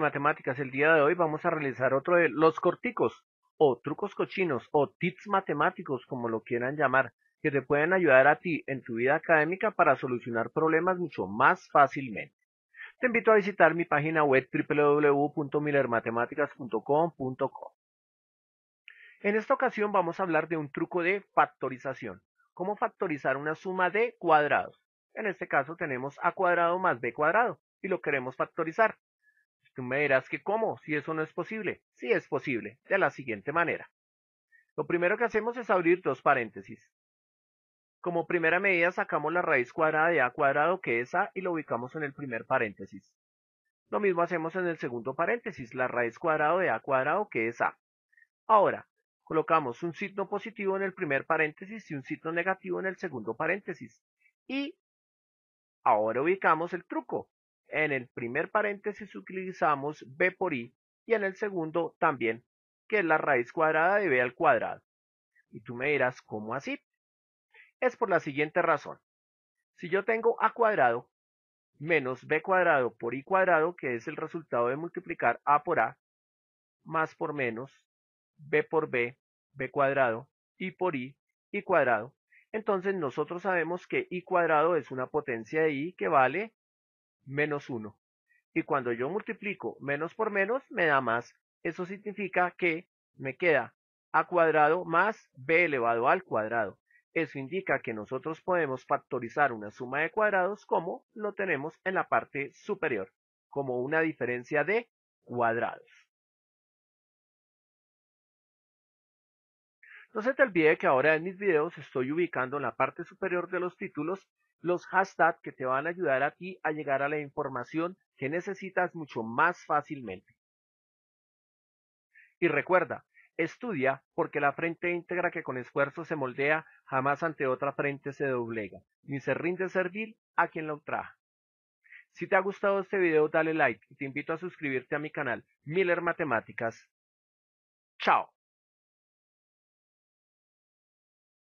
matemáticas, el día de hoy vamos a realizar otro de los corticos o trucos cochinos o tips matemáticos, como lo quieran llamar, que te pueden ayudar a ti en tu vida académica para solucionar problemas mucho más fácilmente. Te invito a visitar mi página web www.millermatemáticas.com.co. En esta ocasión vamos a hablar de un truco de factorización. ¿Cómo factorizar una suma de cuadrados? En este caso tenemos a cuadrado más b cuadrado y lo queremos factorizar. Tú me dirás que cómo, si eso no es posible. Sí es posible, de la siguiente manera. Lo primero que hacemos es abrir dos paréntesis. Como primera medida sacamos la raíz cuadrada de a cuadrado que es a y lo ubicamos en el primer paréntesis. Lo mismo hacemos en el segundo paréntesis, la raíz cuadrada de a cuadrado que es a. Ahora, colocamos un signo positivo en el primer paréntesis y un signo negativo en el segundo paréntesis. Y ahora ubicamos el truco. En el primer paréntesis utilizamos b por i y en el segundo también, que es la raíz cuadrada de b al cuadrado. Y tú me dirás, ¿cómo así? Es por la siguiente razón. Si yo tengo a cuadrado menos b cuadrado por i cuadrado, que es el resultado de multiplicar a por a, más por menos, b por b, b cuadrado, i por i, i cuadrado. Entonces nosotros sabemos que i cuadrado es una potencia de i que vale menos 1. Y cuando yo multiplico menos por menos, me da más. Eso significa que me queda a cuadrado más b elevado al cuadrado. Eso indica que nosotros podemos factorizar una suma de cuadrados como lo tenemos en la parte superior, como una diferencia de cuadrados. No se te olvide que ahora en mis videos estoy ubicando en la parte superior de los títulos los hashtags que te van a ayudar a ti a llegar a la información que necesitas mucho más fácilmente. Y recuerda, estudia porque la frente íntegra que con esfuerzo se moldea jamás ante otra frente se doblega, ni se rinde servil a quien la ultraja. Si te ha gustado este video dale like y te invito a suscribirte a mi canal Miller Matemáticas. Chao.